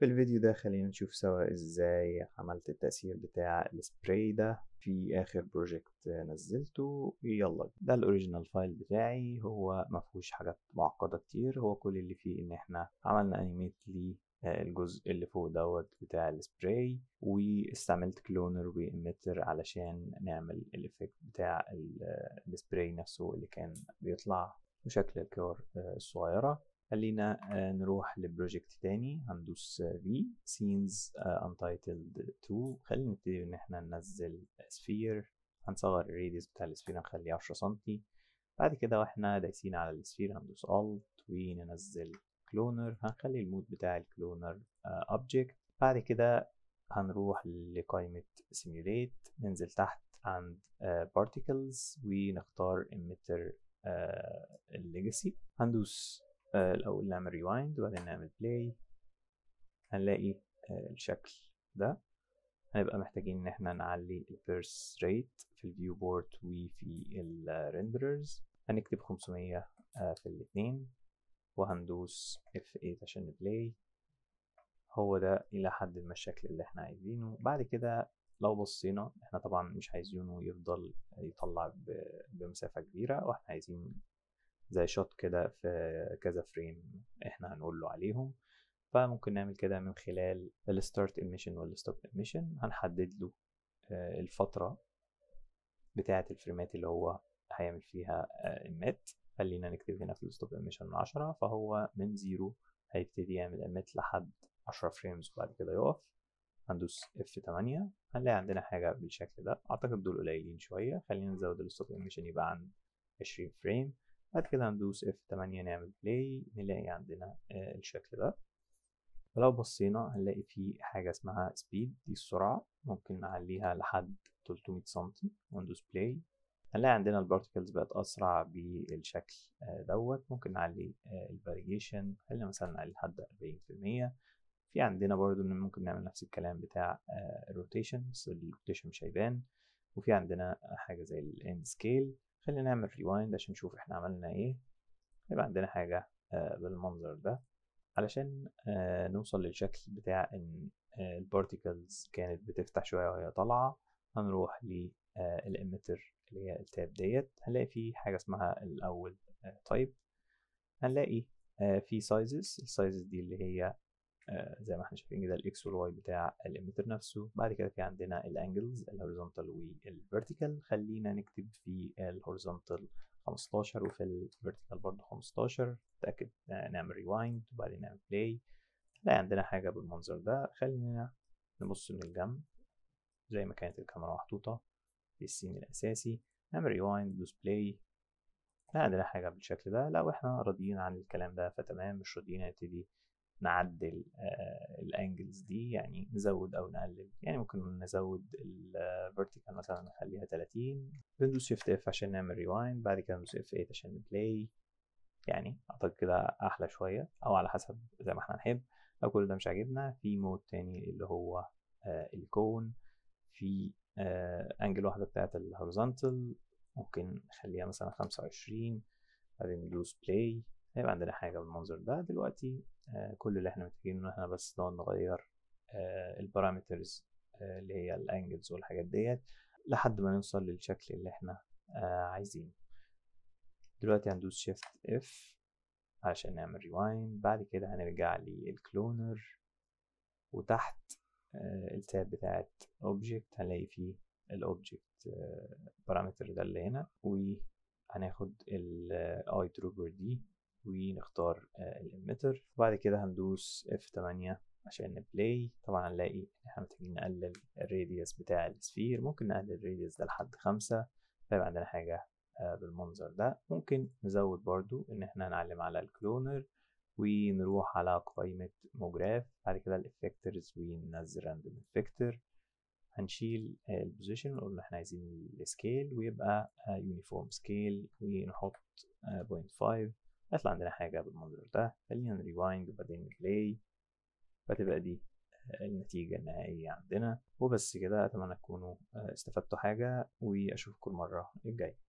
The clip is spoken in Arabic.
في الفيديو ده خلينا نشوف سوا ازاي عملت التأثير بتاع السبراي ده في اخر بروجكت نزلته يلا ده الاوريجينال فايل بتاعي هو مفهوش حاجات معقدة كتير هو كل اللي فيه ان احنا عملنا انيميت آه، الجزء اللي فوق دوت بتاع السبراي واستعملت كلونر واميتر علشان نعمل الافكت بتاع السبراي نفسه اللي كان بيطلع وشكل الكور الصغيرة آه، خلينا آه، نروح لبروجكت تاني هندوس في سينز انتايتلد 2 خلينا نبتدي ان احنا ننزل سفير هنصغر الريديوس بتاع السفير هنخليه 10 سم بعد كده واحنا دايسين على السفير هندوس الت وننزل كلونر هنخلي المود بتاع الكلونر اوبجكت آه، بعد كده هنروح لقائمة سيميوليت ننزل تحت عند بارتيكلز ونختار emitter الليجاسي آه، هندوس آه، الأول نعمل ريوايند وبعدين نعمل بلاي هنلاقي آه، الشكل ده هنبقى محتاجين ان احنا نعلي البيرس ريت في الفيو بورد وفي الريندررز هنكتب 500 آه، في الاتنين وهندوس F8 عشان نبلاي هو ده الى حد ما الشكل اللي احنا عايزينه بعد كده لو بصينا احنا طبعا مش عايزينه يفضل يطلع بمسافة كبيرة واحنا عايزين زي شوت كده في كذا فريم احنا هنقول له عليهم فممكن نعمل كده من خلال الستارت ايميشن والستوب ايميشن هنحدد له آه، الفترة بتاعة الفريمات اللي هو هيعمل فيها ايمات آه، خلينا نكتب هنا في الستوب ايميشن 10 فهو من زيرو هيبتدي يعمل ايمات لحد 10 فريمز وبعد كده يقف هندوس اف 8 هنلاقي عندنا حاجة بالشكل ده أعتقد دول قليلين شوية خلينا نزود الستوب ايميشن يبقى عند 20 فريم بعد كده هندوس F8 نعمل بلاي نلاقي عندنا آه، الشكل ده فلو بصينا هنلاقي في حاجة اسمها سبيد دي السرعة ممكن نعليها لحد 300 سنتي وندوس بلاي هنلاقي عندنا البارتكلز بقت أسرع بالشكل آه، دوت ممكن نعلي آه، الفاريشن خلينا مثلا نعلي لحد 40% في عندنا برضو إن ممكن نعمل نفس الكلام بتاع الروتيشن بس الروتيشن مش هيبان وفي عندنا حاجة زي الاند سكيل خلينا نعمل ريوايند عشان نشوف احنا عملنا ايه يبقى عندنا حاجة آه، بالمنظر ده علشان آه، نوصل للشكل بتاع ان آه، البارتيكلز كانت بتفتح شوية وهي طالعة هنروح للإمتر اللي هي التاب ديت هنلاقي في حاجة اسمها الأول تايب هنلاقي في سايزز السايزز دي اللي هي آه، زي ما احنا شايفين كده الاكس والواي بتاع الاميتر نفسه بعد كده في عندنا الانجلز الهوريزونتال والفيرتيكال خلينا نكتب في الهوريزونتال 15 وفي الفيرتيكال برضه 15 نتاكد نعمل ريوايند وبعدين نعمل بلاي لا عندنا حاجه بالمنظر ده خلينا نبص من الجنب زي ما كانت الكاميرا محطوطه في السين الاساسي نعمل ريوايند دوس بلاي لا عندنا حاجه بالشكل ده لو احنا راضيين عن الكلام ده فتمام مش راضيين نبتدي نعدل آه، الانجلز دي يعني نزود او نقلل يعني ممكن نزود الفيرتيكال مثلا نخليها 30 بندوس شيفت اف عشان نعمل ريوايند بعد كده ندوس اف 8 عشان نبلاي يعني اعتقد كده احلى شويه او على حسب زي ما احنا نحب لو كل ده مش عاجبنا في مود تاني اللي هو آه، الكون في انجل آه، واحده بتاعت الهوريزونتال ممكن نخليها مثلا خمسة وعشرين بعدين ندوس بلاي هيبقى عندنا حاجة بالمنظر ده دلوقتي آه، كل اللي احنا محتاجينه ان احنا بس نقعد نغير آه، البارامترز آه، اللي هي الانجلز والحاجات ديت لحد ما نوصل للشكل اللي احنا عايزينه دلوقتي هندوس شيفت اف عشان نعمل ريوايند بعد كده هنرجع للكلونر وتحت التاب بتاعت اوبجكت هنلاقي فيه الاوبجكت بارامتر ده اللي هنا وهناخد الاي دروبر دي ونختار آه، الاميتر وبعد كده هندوس F8 عشان نبلاي طبعا هنلاقي ان احنا محتاجين نقلل الراديوس بتاع السفير ممكن نقلل الراديوس ده لحد خمسة فيبقى عندنا حاجة آه، بالمنظر ده ممكن نزود برضو ان احنا نعلم على الكلونر ونروح على قائمة موجراف بعد كده الافكترز وننزل راندوم افكتر هنشيل آه، البوزيشن ونقول احنا عايزين السكيل ويبقى يونيفورم سكيل ونحط 0.5 هيطلع عندنا حاجة بالمنظر ده خلينا نريوايند وبعدين نبلاي فتبقى دي آه، النتيجة النهائية عندنا وبس كده أتمنى تكونوا آه، استفدتوا حاجة وأشوفكم المرة الجاية